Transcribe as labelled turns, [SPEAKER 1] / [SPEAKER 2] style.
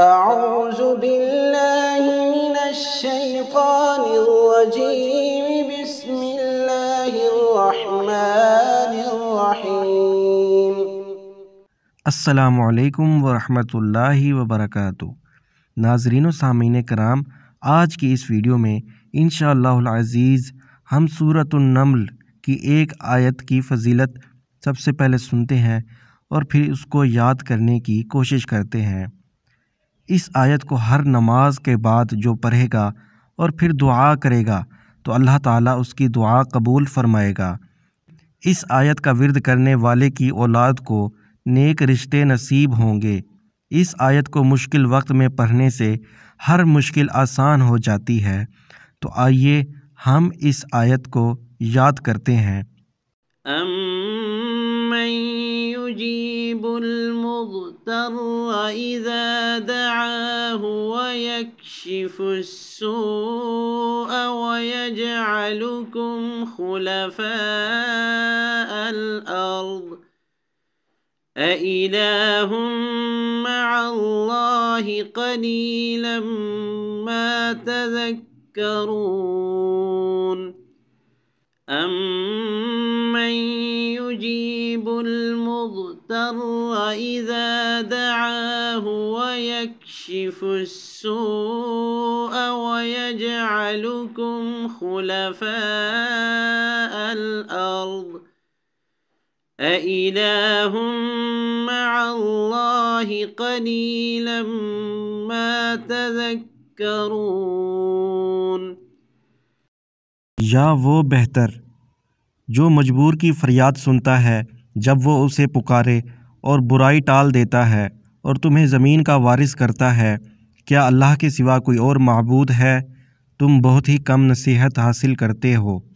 [SPEAKER 1] أعوذ بالله من الشيطان الرجيم بسم الله الرحمن الرحيم
[SPEAKER 2] السلام علیکم ورحمۃ اللہ وبرکاتہ ناظرین و سامعین کرام آج کی اس ویڈیو میں انشاءاللہ العزیز ہم صورت النمل کی ایک آیت کی فضیلت سب سے پہلے سنتے ہیں اور پھر اس کو یاد کرنے کی کوشش کرتے ہیں اس آیت کو ہر نماز کے بعد جو پڑھے گا اور پھر دعا کرے گا تو اللہ تعالیٰ اس کی دعا قبول فرمائے گا اس آیت کا ورد کرنے والے کی اولاد کو نیک رشتے نصیب ہوں گے اس آیت کو مشکل وقت میں پڑھنے سے ہر مشکل آسان ہو جاتی ہے تو آئیے ہم اس آیت کو یاد کرتے ہیں
[SPEAKER 1] هو يكشف السوء ويجعلكم خلفاء الأرض أإله مع الله قليلا ما تذكرون أمن يضطر إذا دعاه ويكشف السوء ويجعلكم خلفاء الأرض أإله مع الله قليلا ما تذكرون
[SPEAKER 2] يا وہ بہتر جو مجبور کی فریاد سنتا ہے جب وہ اسے پکارے اور برائی ٹال دیتا ہے اور تمہیں زمین کا وارث کرتا ہے کیا اللہ کے سوا کوئی اور معبود ہے تم بہت ہی کم نصیحت حاصل کرتے ہو